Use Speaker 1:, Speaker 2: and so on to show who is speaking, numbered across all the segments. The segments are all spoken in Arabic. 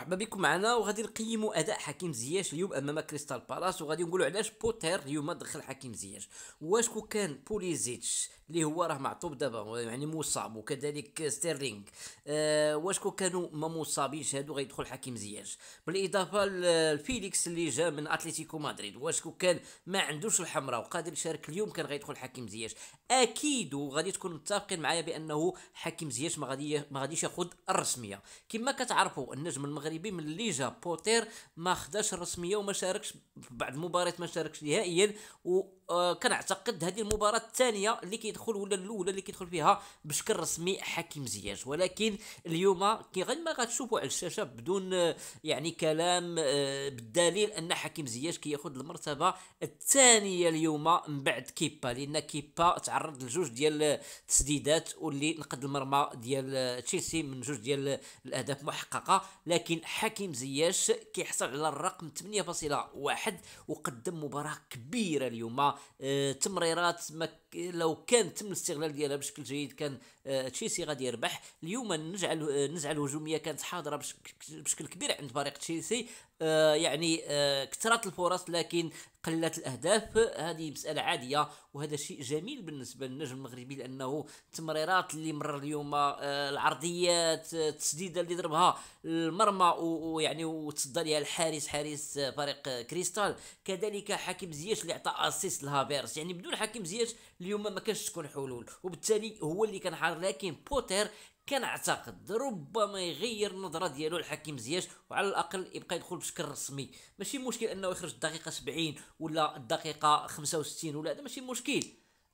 Speaker 1: مرحبا بكم معنا وغادي نقيموا اداء حكيم زياش اليوم امام كريستال بالاس وغادي نقولوا علاش بوتير اليوم دخل حكيم زياش واش كو كان بوليزيتش اللي هو راه معطوب دابا يعني مصاب وكذلك ستيرلينغ آه واش كو كانوا ما مصابينش هادو غيدخل حكيم زياش بالاضافه لفيليكس اللي جا من اتلتيكو مدريد واش كو كان ما عندوش الحمراء وقادر يشارك اليوم كان غيدخل حكيم زياش اكيد وغادي تكونوا متفقين معايا بانه حكيم زياش ما غادي ما غاديش ياخذ الرسميه كما كتعرفوا النجم المغربي المغربي من ليجا جا بوتير ما خداش الرسميه وما شاركش بعد مباراه ما شاركش نهائيا آه، كنعتقد هذه المباراه الثانيه اللي كيدخل ولا الاولى اللي كيدخل فيها بشكل رسمي حكيم زياش ولكن اليوم كي غير ما غتشوفوا على الشاشه بدون آه، يعني كلام آه، بالدليل ان حكيم زياش كياخذ المرتبه الثانيه اليوم من بعد كيبا لان كيبا تعرض لجوج ديال التسديدات واللي نقد المرمى ديال تشيلسي من جوج ديال الاهداف محققه لكن حكيم زياش كيحصل على الرقم 8.1 وقدم مباراه كبيره اليوم آه، تمريرات ما لو كان تم الاستغلال ديالها بشكل جيد كان تشيلسي آه، غادي يربح اليوم النزعه النزعه الهجوميه كانت حاضره بشكل كبير عند فريق تشيلسي آه، يعني آه، كثرت الفرص لكن قلت الاهداف هذه مساله عاديه وهذا شيء جميل بالنسبه للنجم المغربي لانه التمريرات اللي مرر اليوم العرضيات التسديده اللي ضربها المرمى ويعني وتصدى ليها الحارس حارس فريق كريستال كذلك حكيم زياش اللي عطى اسيست لهافيرس يعني بدون حكيم زياش اليوم ما كانش تكون حلول وبالتالي هو اللي كان حار لكن بوتر كان اعتقد ربما يغير النظره ديالو لحكيم زياش وعلى الاقل يبقى يدخل بشكل رسمي ماشي مشكل انه يخرج الدقيقه 70 ولا الدقيقه 65 ولا هذا ماشي مشكل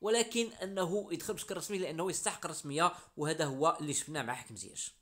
Speaker 1: ولكن انه يدخل بشكل رسمي لانه يستحق الرسميه وهذا هو اللي شفناه مع حكيم زياش